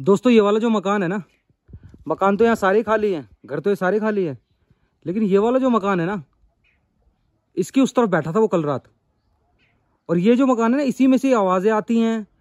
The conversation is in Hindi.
दोस्तों ये वाला जो मकान है ना मकान तो यहाँ सारे खाली हैं घर तो ये सारे खाली है लेकिन ये वाला जो मकान है ना इसकी उस तरफ बैठा था वो कल रात और ये जो मकान है ना इसी में से आवाज़ें आती हैं